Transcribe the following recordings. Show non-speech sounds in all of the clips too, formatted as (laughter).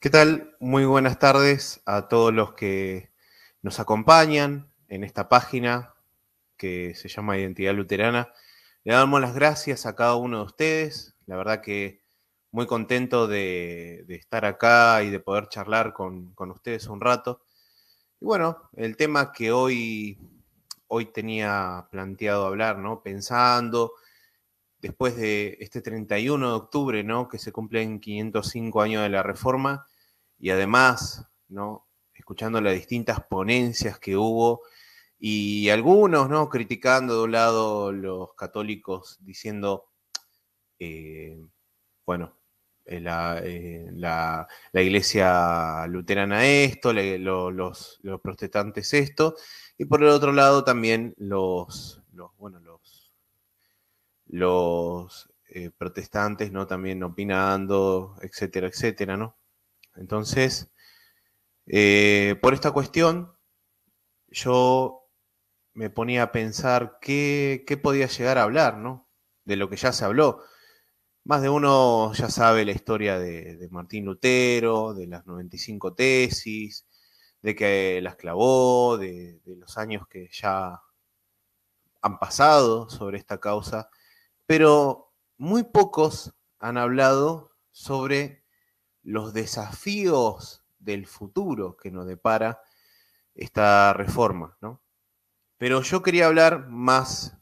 ¿Qué tal? Muy buenas tardes a todos los que nos acompañan en esta página que se llama Identidad Luterana. Le damos las gracias a cada uno de ustedes. La verdad que muy contento de, estar acá y de poder charlar con, con, ustedes un rato. Y bueno, el tema que hoy, hoy tenía planteado hablar, ¿no? Pensando después de este 31 de octubre, ¿no? que se cumplen 505 años de la reforma, y además, ¿no? escuchando las distintas ponencias que hubo, y algunos ¿no? criticando de un lado los católicos diciendo, eh, bueno, eh, eh, la, la, iglesia luterana esto, los, los, protestantes esto, y por el otro lado también los, los bueno, los los eh, protestantes, ¿no? También opinando, etcétera, etcétera, ¿no? Entonces, eh, por esta cuestión, yo me ponía a pensar qué, podía llegar a hablar, ¿no? De lo que ya se habló. Más de uno ya sabe la historia de, Martín Lutero, de las 95 tesis, de que las clavó, de, los años que ya han pasado sobre esta causa pero muy pocos han hablado sobre los desafíos del futuro que nos depara esta reforma, ¿no? Pero yo quería hablar más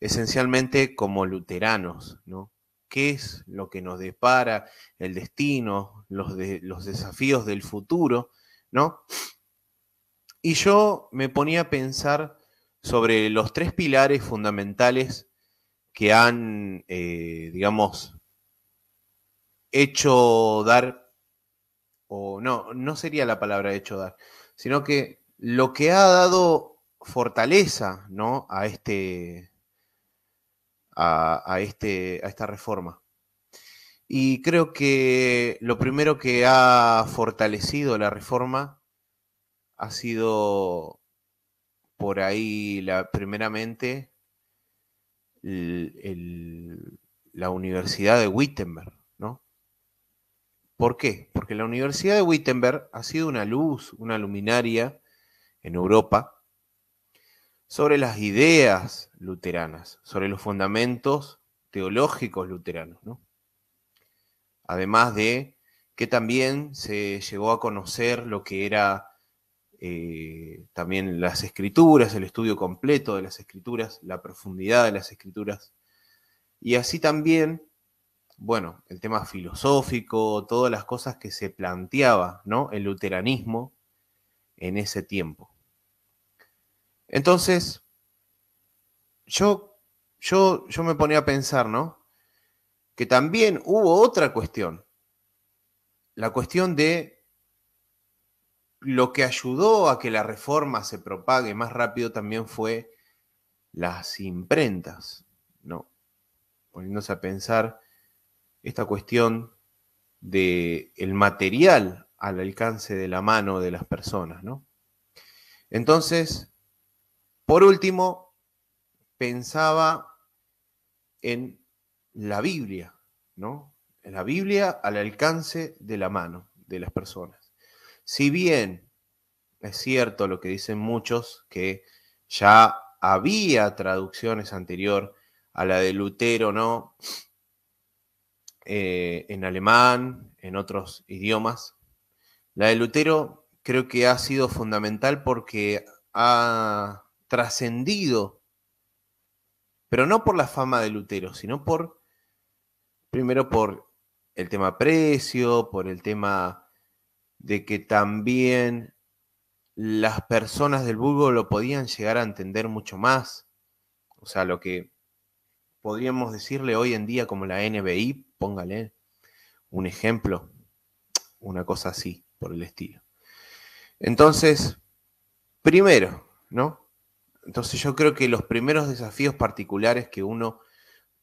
esencialmente como luteranos, ¿no? ¿Qué es lo que nos depara el destino, los, los desafíos del futuro, ¿no? Y yo me ponía a pensar sobre los tres pilares fundamentales que han, eh, digamos, hecho dar, o no, no sería la palabra hecho dar, sino que lo que ha dado fortaleza, ¿no? A este, a, a este, a esta reforma. Y creo que lo primero que ha fortalecido la reforma ha sido por ahí la, primeramente la Universidad de Wittenberg, ¿no? ¿Por qué? Porque la Universidad de Wittenberg ha sido una luz, una luminaria en Europa sobre las ideas luteranas, sobre los fundamentos teológicos luteranos, ¿no? Además de que también se llegó a conocer lo que era eh, también las escrituras, el estudio completo de las escrituras, la profundidad de las escrituras. Y así también, bueno, el tema filosófico, todas las cosas que se planteaba, ¿no? El luteranismo en ese tiempo. Entonces, yo, yo, yo me ponía a pensar, ¿no? Que también hubo otra cuestión, la cuestión de lo que ayudó a que la reforma se propague más rápido también fue las imprentas, ¿no? Poniéndose a pensar esta cuestión del el material al alcance de la mano de las personas, ¿no? Entonces, por último, pensaba en la Biblia, ¿no? En la Biblia al alcance de la mano de las personas. Si bien es cierto lo que dicen muchos, que ya había traducciones anterior a la de Lutero, ¿no? Eh, en alemán, en otros idiomas. La de Lutero creo que ha sido fundamental porque ha trascendido, pero no por la fama de Lutero, sino por, primero por el tema precio, por el tema de que también las personas del vulgo lo podían llegar a entender mucho más. O sea, lo que podríamos decirle hoy en día como la NBI, póngale un ejemplo, una cosa así, por el estilo. Entonces, primero, ¿no? Entonces yo creo que los primeros desafíos particulares que uno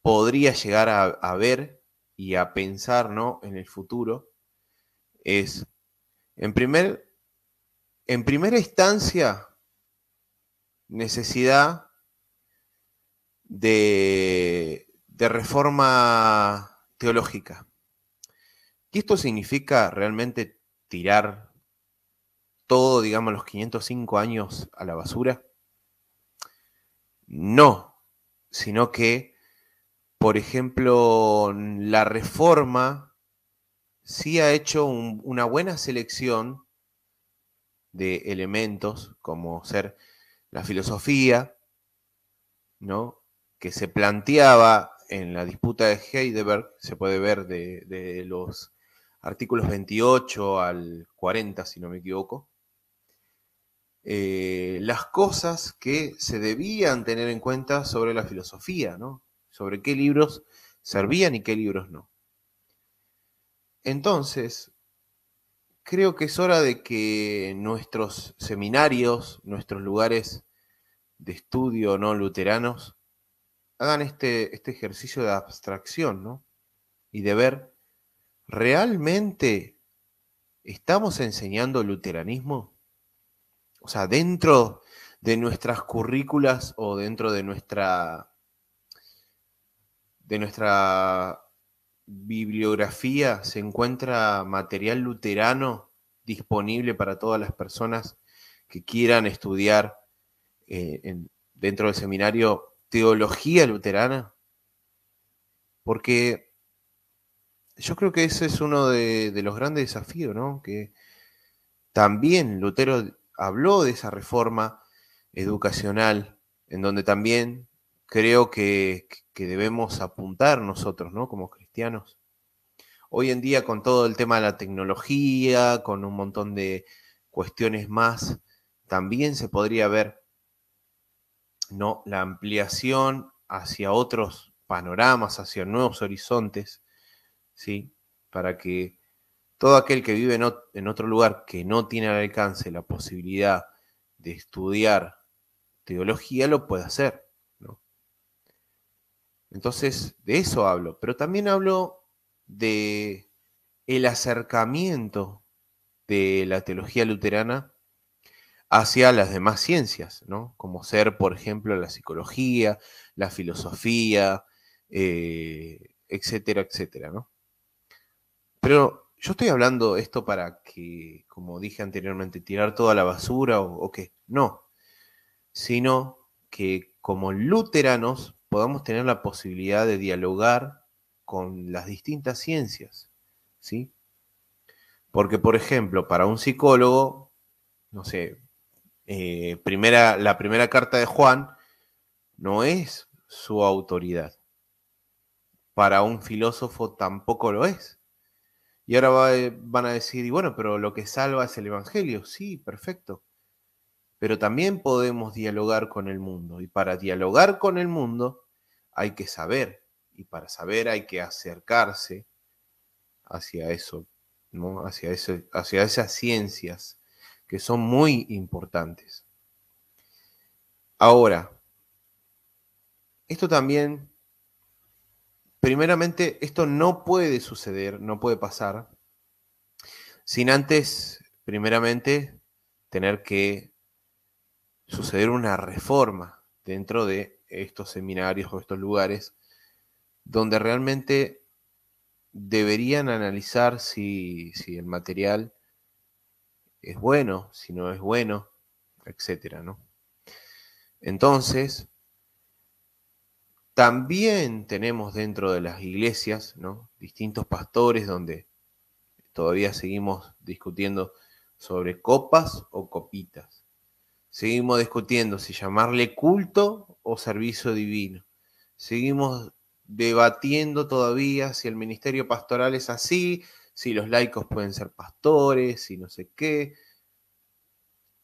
podría llegar a, ver y a pensar, ¿no? En el futuro es en, primer, en primera instancia, necesidad de, de reforma teológica. Y esto significa realmente tirar todo, digamos, los 505 años a la basura? No, sino que, por ejemplo, la reforma sí ha hecho una buena selección de elementos, como ser la filosofía, ¿no? que se planteaba en la disputa de Heidegger, se puede ver de, los artículos 28 al 40, si no me equivoco, eh, las cosas que se debían tener en cuenta sobre la filosofía, ¿no? sobre qué libros servían y qué libros no. Entonces, creo que es hora de que nuestros seminarios, nuestros lugares de estudio no luteranos, hagan este, este ejercicio de abstracción, ¿no? Y de ver, ¿realmente estamos enseñando luteranismo? O sea, dentro de nuestras currículas o dentro de nuestra de nuestra bibliografía se encuentra material luterano disponible para todas las personas que quieran estudiar eh, dentro del seminario teología luterana? Porque yo creo que ese es uno de, los grandes desafíos, ¿no? Que también Lutero habló de esa reforma educacional, en donde también creo que, que debemos apuntar nosotros, ¿no? Como cristianos Hoy en día con todo el tema de la tecnología, con un montón de cuestiones más, también se podría ver ¿no? la ampliación hacia otros panoramas, hacia nuevos horizontes, ¿sí? para que todo aquel que vive en otro lugar que no tiene al alcance la posibilidad de estudiar teología lo pueda hacer. Entonces, de eso hablo, pero también hablo de el acercamiento de la teología luterana hacia las demás ciencias, ¿no? Como ser, por ejemplo, la psicología, la filosofía, eh, etcétera, etcétera, ¿no? Pero yo estoy hablando esto para que, como dije anteriormente, tirar toda la basura o, o qué, no, sino que como luteranos podamos tener la posibilidad de dialogar con las distintas ciencias, ¿sí? Porque, por ejemplo, para un psicólogo, no sé, eh, primera, la primera carta de Juan no es su autoridad. Para un filósofo tampoco lo es. Y ahora eh, van a decir, y bueno, pero lo que salva es el Evangelio. Sí, perfecto. Pero también podemos dialogar con el mundo. Y para dialogar con el mundo, hay que saber y para saber hay que acercarse hacia eso, ¿no? hacia, hacia esas ciencias que son muy importantes. Ahora, esto también, primeramente, esto no puede suceder, no puede pasar, sin antes, primeramente, tener que suceder una reforma dentro de estos seminarios o estos lugares, donde realmente deberían analizar si, el material es bueno, si no es bueno, etcétera, ¿no? Entonces, también tenemos dentro de las iglesias, ¿no? Distintos pastores donde todavía seguimos discutiendo sobre copas o copitas. Seguimos discutiendo si llamarle culto o servicio divino. Seguimos debatiendo todavía si el ministerio pastoral es así, si los laicos pueden ser pastores, si no sé qué.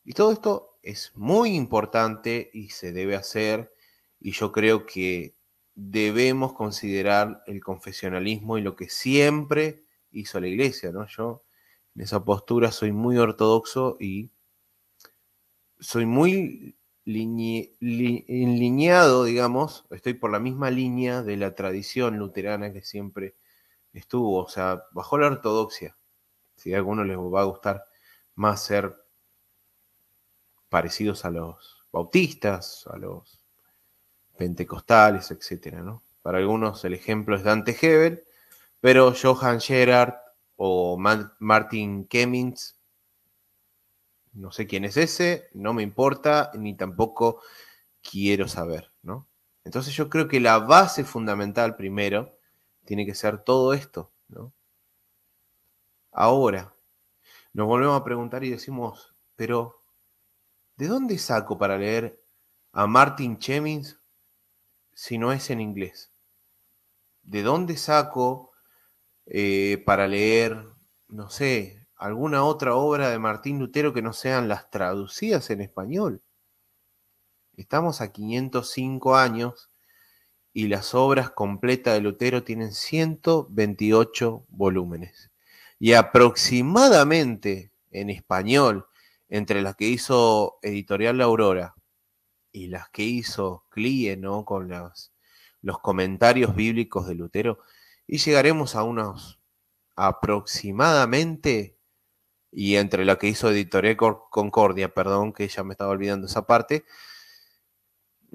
Y todo esto es muy importante y se debe hacer y yo creo que debemos considerar el confesionalismo y lo que siempre hizo la iglesia, ¿no? Yo en esa postura soy muy ortodoxo y soy muy en digamos, estoy por la misma línea de la tradición luterana que siempre estuvo, o sea, bajo la ortodoxia. Si a algunos les va a gustar más ser parecidos a los bautistas, a los pentecostales, etc. ¿no? Para algunos el ejemplo es Dante Hebel, pero Johann Gerard o Martin Kemmings no sé quién es ese, no me importa, ni tampoco quiero saber, ¿no? Entonces yo creo que la base fundamental primero tiene que ser todo esto, ¿no? Ahora, nos volvemos a preguntar y decimos, pero, ¿de dónde saco para leer a Martin Chemins si no es en inglés? ¿De dónde saco eh, para leer, no sé, alguna otra obra de Martín Lutero que no sean las traducidas en español. Estamos a 505 años y las obras completas de Lutero tienen 128 volúmenes. Y aproximadamente en español, entre las que hizo Editorial La Aurora y las que hizo CLIE, ¿no? Con los comentarios bíblicos de Lutero, y llegaremos a unos aproximadamente y entre la que hizo Editorial Concordia, perdón, que ya me estaba olvidando esa parte,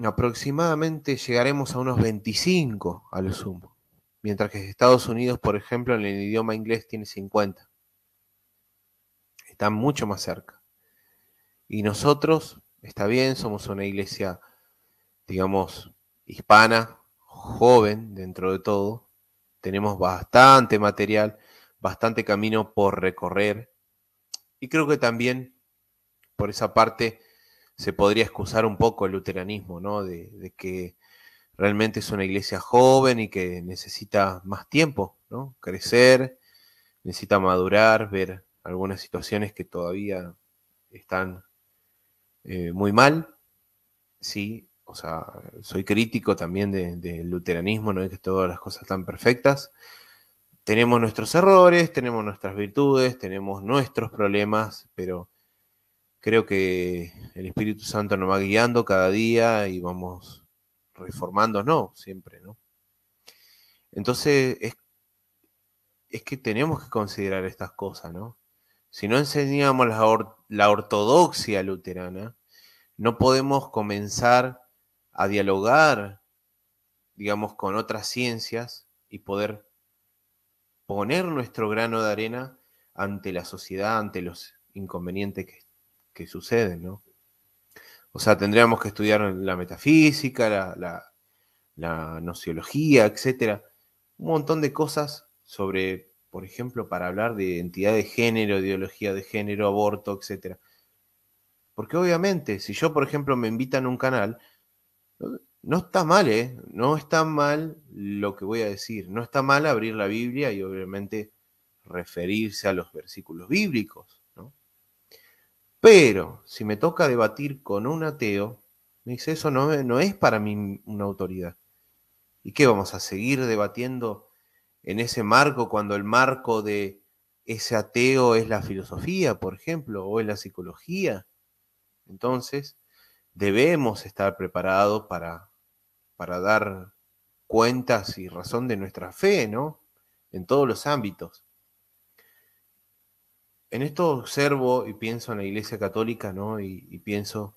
aproximadamente llegaremos a unos 25 a lo sumo. Mientras que Estados Unidos, por ejemplo, en el idioma inglés tiene 50. Está mucho más cerca. Y nosotros, está bien, somos una iglesia, digamos, hispana, joven dentro de todo. Tenemos bastante material, bastante camino por recorrer y creo que también, por esa parte, se podría excusar un poco el luteranismo, ¿no? De, que realmente es una iglesia joven y que necesita más tiempo, ¿no? Crecer, necesita madurar, ver algunas situaciones que todavía están eh, muy mal, ¿sí? O sea, soy crítico también del luteranismo, no es que todas las cosas están perfectas, tenemos nuestros errores, tenemos nuestras virtudes, tenemos nuestros problemas, pero creo que el Espíritu Santo nos va guiando cada día y vamos reformándonos ¿no? siempre, ¿no? Entonces es, que tenemos que considerar estas cosas, ¿no? Si no enseñamos la ortodoxia luterana, no podemos comenzar a dialogar, digamos, con otras ciencias y poder poner nuestro grano de arena ante la sociedad, ante los inconvenientes que, suceden, ¿no? O sea, tendríamos que estudiar la metafísica, la, nociología, etcétera. Un montón de cosas sobre, por ejemplo, para hablar de identidad de género, ideología de género, aborto, etcétera. Porque obviamente, si yo, por ejemplo, me invitan a un canal, no está mal, ¿eh? No está mal lo que voy a decir. No está mal abrir la Biblia y obviamente referirse a los versículos bíblicos, ¿no? Pero si me toca debatir con un ateo, me dice, eso no, no es para mí una autoridad. ¿Y qué vamos a seguir debatiendo en ese marco cuando el marco de ese ateo es la filosofía, por ejemplo, o es la psicología? Entonces, debemos estar preparados para para dar cuentas y razón de nuestra fe, ¿no? En todos los ámbitos. En esto observo y pienso en la Iglesia Católica, ¿no? Y, pienso,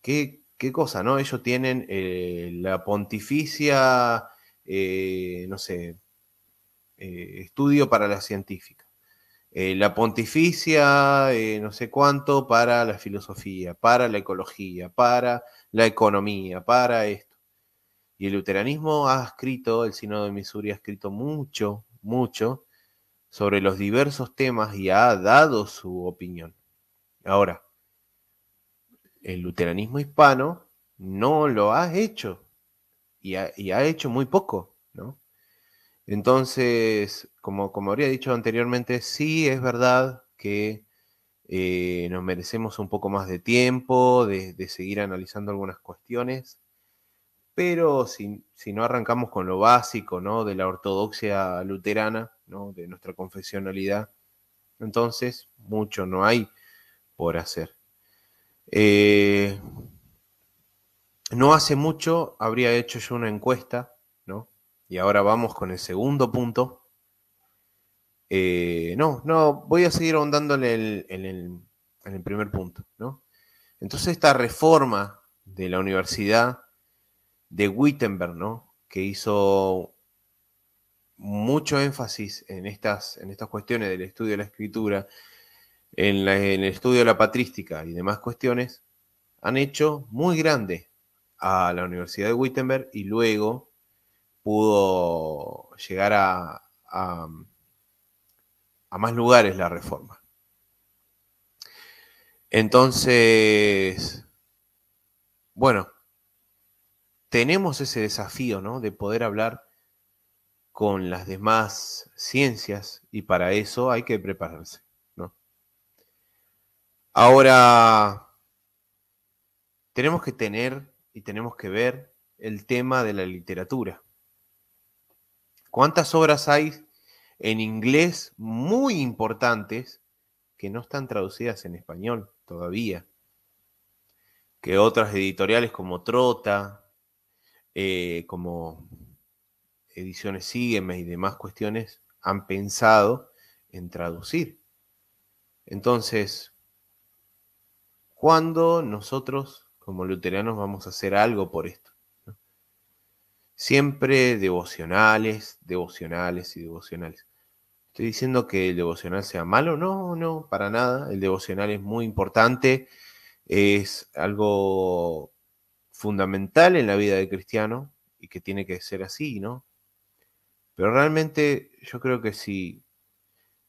¿qué, cosa, ¿no? Ellos tienen eh, la pontificia, eh, no sé, eh, estudio para la científica. Eh, la pontificia, eh, no sé cuánto, para la filosofía, para la ecología, para la economía, para esto. Y el luteranismo ha escrito, el sino de Missouri ha escrito mucho, mucho sobre los diversos temas y ha dado su opinión. Ahora, el luteranismo hispano no lo ha hecho y ha hecho muy poco, ¿no? Entonces, como, como habría dicho anteriormente, sí es verdad que eh, nos merecemos un poco más de tiempo, de, seguir analizando algunas cuestiones, pero si, no arrancamos con lo básico, ¿no? De la ortodoxia luterana, ¿no? De nuestra confesionalidad, entonces mucho no hay por hacer. Eh, no hace mucho habría hecho yo una encuesta y ahora vamos con el segundo punto. Eh, no, no, voy a seguir ahondando en el, primer punto, ¿no? Entonces esta reforma de la Universidad de Wittenberg, ¿no? Que hizo mucho énfasis en estas, en estas cuestiones del estudio de la escritura, en el estudio de la patrística y demás cuestiones, han hecho muy grande a la Universidad de Wittenberg y luego pudo llegar a, más lugares la reforma. Entonces, bueno, tenemos ese desafío, ¿no? De poder hablar con las demás ciencias y para eso hay que prepararse, ¿no? Ahora, tenemos que tener y tenemos que ver el tema de la literatura. ¿Cuántas obras hay en inglés muy importantes que no están traducidas en español todavía? Que otras editoriales como Trota, eh, como Ediciones Sígueme y demás cuestiones han pensado en traducir. Entonces, ¿cuándo nosotros como luteranos vamos a hacer algo por esto? Siempre devocionales, devocionales y devocionales. ¿Estoy diciendo que el devocional sea malo? No, no, para nada. El devocional es muy importante, es algo fundamental en la vida del cristiano y que tiene que ser así, ¿no? Pero realmente yo creo que si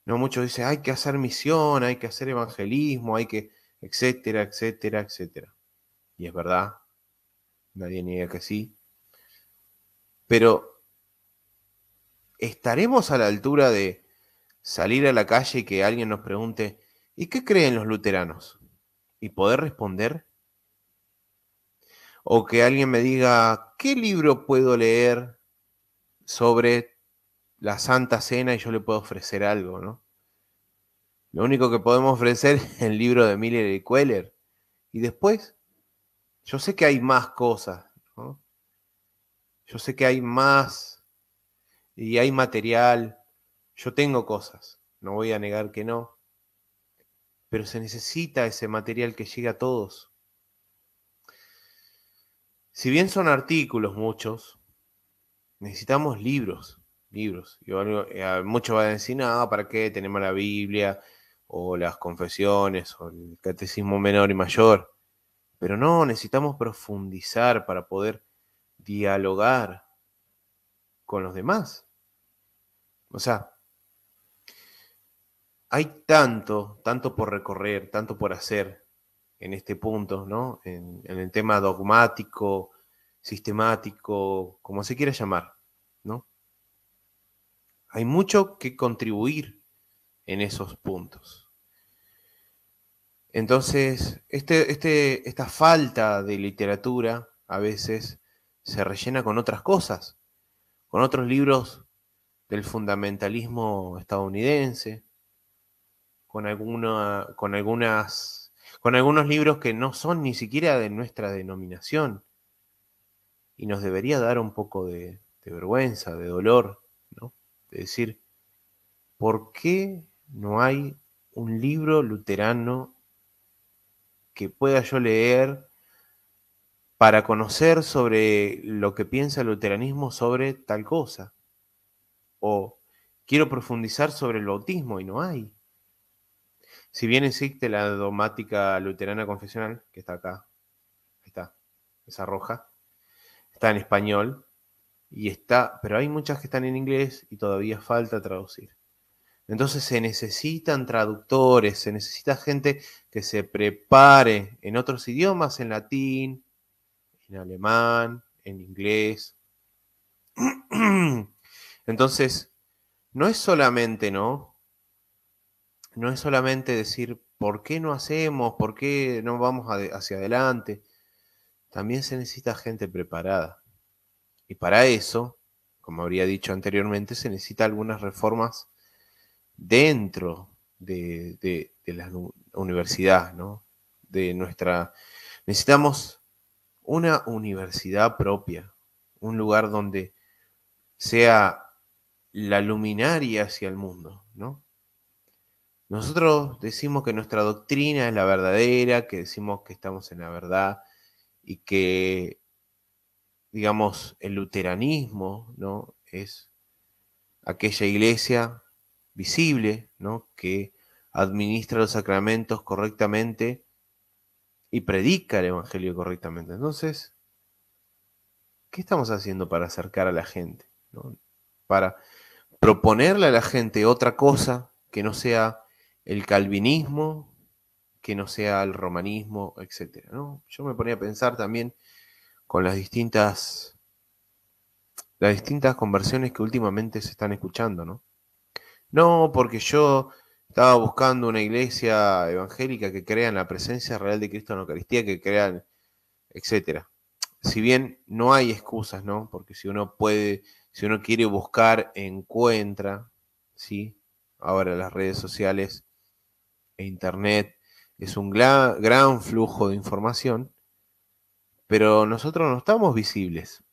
no muchos dicen, hay que hacer misión, hay que hacer evangelismo, hay que, etcétera, etcétera, etcétera. Y es verdad, nadie niega que sí, pero ¿estaremos a la altura de salir a la calle y que alguien nos pregunte, ¿y qué creen los luteranos? Y poder responder. O que alguien me diga, ¿qué libro puedo leer sobre la Santa Cena y yo le puedo ofrecer algo, ¿no? Lo único que podemos ofrecer (laughs) es el libro de Miller y Queller. Y después, yo sé que hay más cosas, yo sé que hay más y hay material. Yo tengo cosas, no voy a negar que no. Pero se necesita ese material que llegue a todos. Si bien son artículos muchos, necesitamos libros, libros. Eh, muchos van a decir, ¿para qué tenemos la Biblia? o las confesiones o el catecismo menor y mayor. Pero no, necesitamos profundizar para poder dialogar con los demás. O sea, hay tanto, tanto por recorrer, tanto por hacer en este punto, ¿no? En, el tema dogmático, sistemático, como se quiera llamar, ¿no? Hay mucho que contribuir en esos puntos. Entonces, este, este, esta falta de literatura a veces se rellena con otras cosas, con otros libros del fundamentalismo estadounidense, con, con, algunos libros que no son ni siquiera de nuestra denominación. Y nos debería dar un poco de, vergüenza, de dolor, ¿no? De decir, ¿por qué no hay un libro luterano que pueda yo leer para conocer sobre lo que piensa el luteranismo sobre tal cosa. O quiero profundizar sobre el bautismo y no hay. Si bien existe la dogmática luterana confesional, que está acá, está, esa roja, está en español, y está, pero hay muchas que están en inglés y todavía falta traducir. Entonces se necesitan traductores, se necesita gente que se prepare en otros idiomas, en latín, en alemán, en inglés. (clears throat) Entonces, no es solamente, ¿no? No es solamente decir, ¿por qué no hacemos? ¿Por qué no vamos hacia adelante? También se necesita gente preparada. Y para eso, como habría dicho anteriormente, se necesita algunas reformas dentro de, de la universidad, ¿no? De nuestra... Necesitamos una universidad propia, un lugar donde sea la luminaria hacia el mundo, ¿no? Nosotros decimos que nuestra doctrina es la verdadera, que decimos que estamos en la verdad y que, digamos, el luteranismo, ¿no? Es aquella iglesia visible, ¿no? Que administra los sacramentos correctamente y predica el Evangelio correctamente. Entonces, ¿qué estamos haciendo para acercar a la gente? Para proponerle a la gente otra cosa que no sea el calvinismo, que no sea el romanismo, etc. Yo me ponía a pensar también con las distintas las distintas conversiones que últimamente se están escuchando, ¿no? No, porque yo estaba buscando una iglesia evangélica que crea en la presencia real de Cristo en la Eucaristía, que crean, etcétera. Si bien no hay excusas, ¿no? Porque si uno puede, si uno quiere buscar, encuentra, ¿sí? Ahora las redes sociales e internet es un gran flujo de información, pero nosotros no estamos visibles,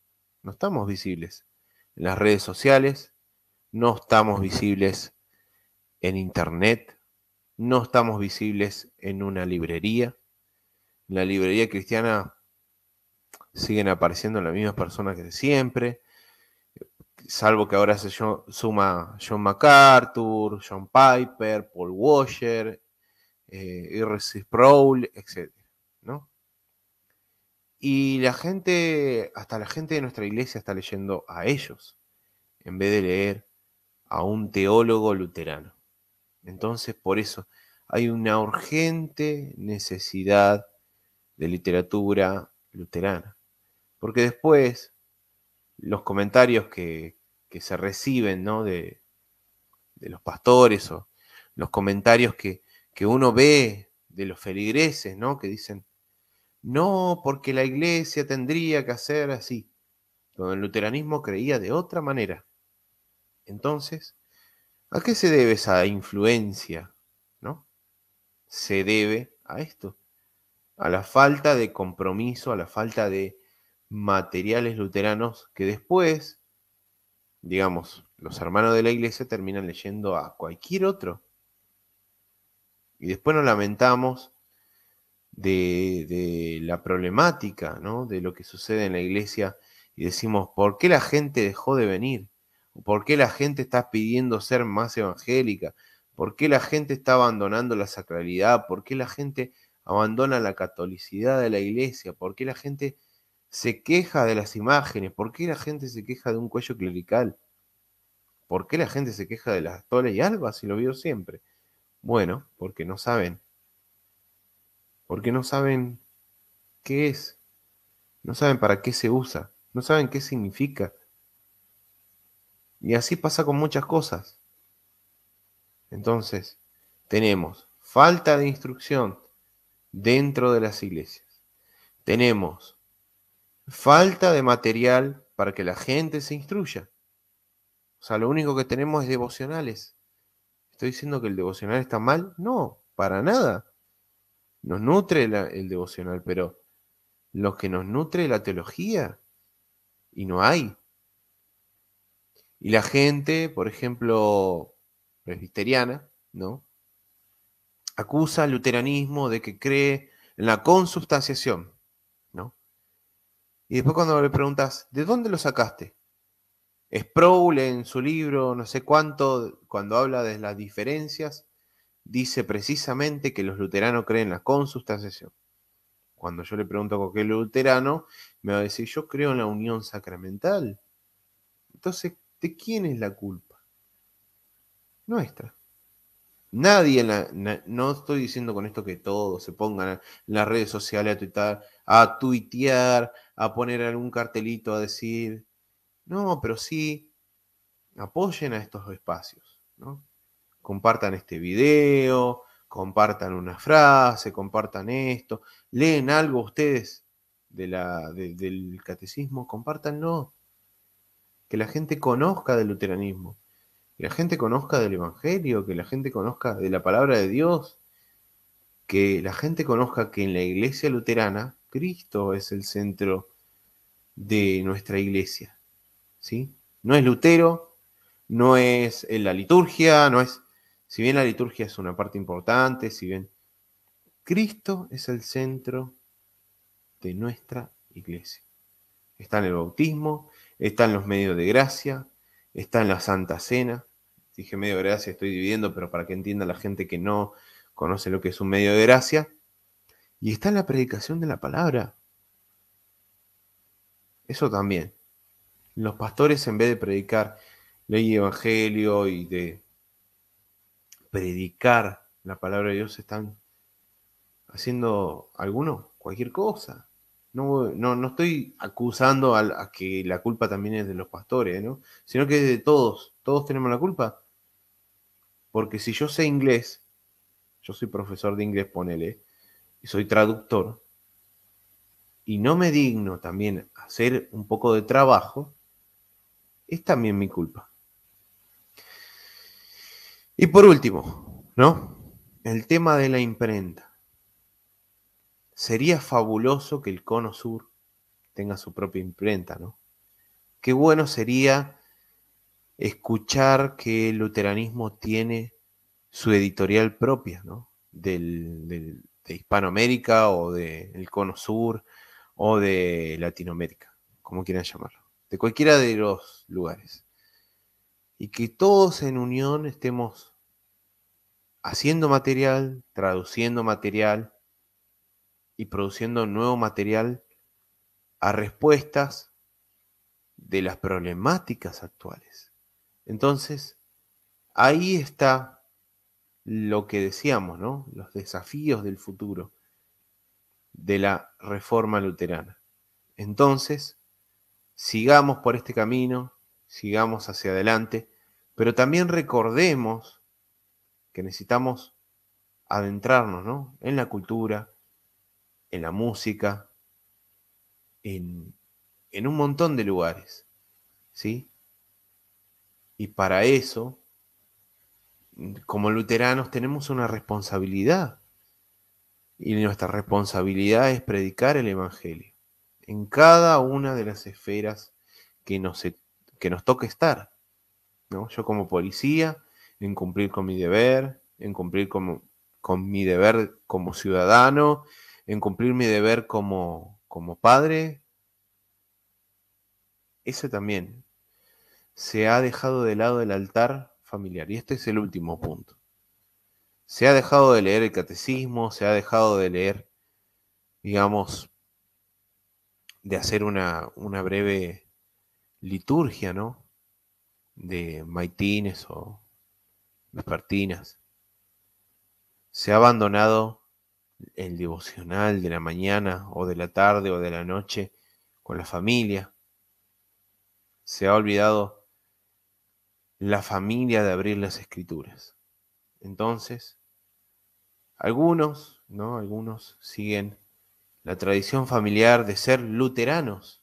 no estamos visibles en las redes sociales, no estamos visibles en Internet, no estamos visibles en una librería. En la librería cristiana siguen apareciendo las mismas personas que siempre, salvo que ahora se suma John MacArthur, John Piper, Paul Washer, eh, Sproul, etc. Y la gente, hasta la gente de nuestra iglesia está leyendo a ellos, en vez de leer a un teólogo luterano. Entonces, por eso hay una urgente necesidad de literatura luterana. Porque después los comentarios que, se reciben ¿no? de, los pastores o los comentarios que, que uno ve de los feligreses, ¿no? que dicen, no, porque la iglesia tendría que hacer así, cuando el luteranismo creía de otra manera. Entonces, ¿A qué se debe esa influencia? ¿No? Se debe a esto, a la falta de compromiso, a la falta de materiales luteranos que después, digamos, los hermanos de la iglesia terminan leyendo a cualquier otro. Y después nos lamentamos de, la problemática, ¿no? De lo que sucede en la iglesia y decimos, ¿por qué la gente dejó de venir? ¿Por qué la gente está pidiendo ser más evangélica? ¿Por qué la gente está abandonando la sacralidad? ¿Por qué la gente abandona la catolicidad de la iglesia? ¿Por qué la gente se queja de las imágenes? ¿Por qué la gente se queja de un cuello clerical? ¿Por qué la gente se queja de las toles y albas Y lo vio siempre? Bueno, porque no saben. Porque no saben qué es. No saben para qué se usa. No saben qué significa. Y así pasa con muchas cosas. Entonces, tenemos falta de instrucción dentro de las iglesias. Tenemos falta de material para que la gente se instruya. O sea, lo único que tenemos es devocionales. ¿Estoy diciendo que el devocional está mal? No, para nada. Nos nutre el devocional, pero lo que nos nutre es la teología. Y no hay. Y la gente, por ejemplo, presbiteriana, ¿no? Acusa al luteranismo de que cree en la consustanciación, ¿no? Y después cuando le preguntas, ¿de dónde lo sacaste? Sproul en su libro, no sé cuánto, cuando habla de las diferencias, dice precisamente que los luteranos creen en la consustanciación. Cuando yo le pregunto a qué luterano, me va a decir, yo creo en la unión sacramental. Entonces, ¿De quién es la culpa? Nuestra. Nadie, la, no estoy diciendo con esto que todos se pongan en las redes sociales a a tuitear, a poner algún cartelito a decir, no, pero sí, apoyen a estos espacios, Compartan este video, compartan una frase, compartan esto, leen algo ustedes de la, del catecismo, compártanlo que la gente conozca del luteranismo, que la gente conozca del Evangelio, que la gente conozca de la palabra de Dios, que la gente conozca que en la iglesia luterana Cristo es el centro de nuestra iglesia. ¿sí? No es Lutero, no es en la liturgia, no es... Si bien la liturgia es una parte importante, si bien Cristo es el centro de nuestra iglesia. Está en el bautismo, están los medios de gracia, está en la Santa Cena. Dije medio de gracia, estoy dividiendo, pero para que entienda la gente que no conoce lo que es un medio de gracia. Y está en la predicación de la palabra. Eso también. Los pastores, en vez de predicar ley y evangelio y de predicar la palabra de Dios, están haciendo alguno, cualquier cosa no, estoy acusando a, que la culpa también es de los pastores, ¿no? Sino que es de todos, todos tenemos la culpa. Porque si yo sé inglés, yo soy profesor de inglés, ponele, y soy traductor, y no me digno también hacer un poco de trabajo, es también mi culpa. Y por último, ¿no? El tema de la imprenta. Sería fabuloso que el Cono Sur tenga su propia imprenta, ¿no? Qué bueno sería escuchar que el luteranismo tiene su editorial propia, ¿no? de Hispanoamérica o del Cono Sur o de Latinoamérica, como quieran llamarlo, de cualquiera de los lugares. Y que todos en unión estemos haciendo material, traduciendo material, y produciendo nuevo material a respuestas de las problemáticas actuales. Entonces, ahí está lo que decíamos, ¿no? Los desafíos del futuro de la reforma luterana. Entonces, sigamos por este camino, sigamos hacia adelante, pero también recordemos que necesitamos adentrarnos ¿no? en la cultura, en la música, en, en un montón de lugares. ¿Sí? Y para eso, como luteranos, tenemos una responsabilidad. Y nuestra responsabilidad es predicar el Evangelio en cada una de las esferas que nos, e, que nos toque estar. ¿no? Yo como policía, en cumplir con mi deber, en cumplir con, con mi deber como ciudadano, en cumplir mi deber como, como padre, ese también se ha dejado de lado el altar familiar. Y este es el último punto. Se ha dejado de leer el catecismo, se ha dejado de leer, digamos, de hacer una, una breve liturgia, ¿no? De maitines o vespertinas. Se ha abandonado el devocional de la mañana o de la tarde o de la noche con la familia. Se ha olvidado la familia de abrir las escrituras. Entonces, algunos, ¿no? Algunos siguen la tradición familiar de ser luteranos,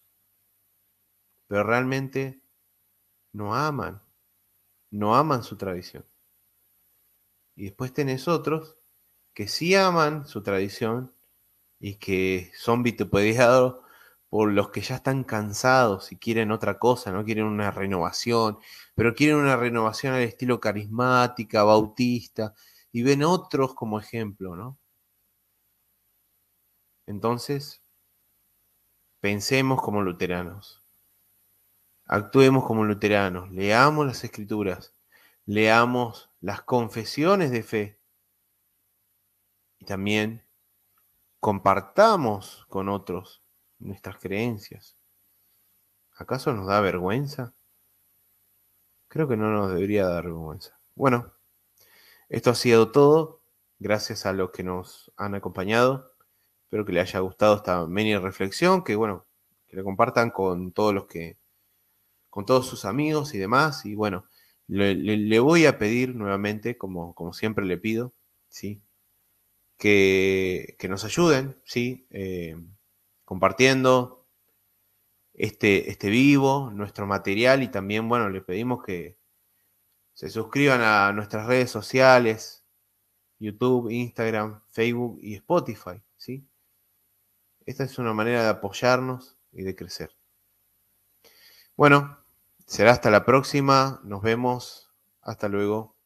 pero realmente no aman, no aman su tradición. Y después tenés otros que sí aman su tradición y que son vituperados por los que ya están cansados y quieren otra cosa, no quieren una renovación, pero quieren una renovación al estilo carismática, bautista, y ven otros como ejemplo, ¿no? Entonces, pensemos como luteranos, actuemos como luteranos, leamos las escrituras, leamos las confesiones de fe y también compartamos con otros nuestras creencias. ¿Acaso nos da vergüenza? Creo que no nos debería dar vergüenza. Bueno, esto ha sido todo. Gracias a los que nos han acompañado. Espero que les haya gustado esta mini reflexión, que bueno, que la compartan con todos los que, con todos sus amigos y demás. Y bueno, le, voy a pedir nuevamente, como, como siempre le pido, ¿sí? que, nos ayuden, ¿sí? Eh, compartiendo este, este vivo, nuestro material y también, bueno, les pedimos que se suscriban a nuestras redes sociales, YouTube, Instagram, Facebook y Spotify, ¿sí? Esta es una manera de apoyarnos y de crecer. Bueno, será hasta la próxima. Nos vemos. Hasta luego.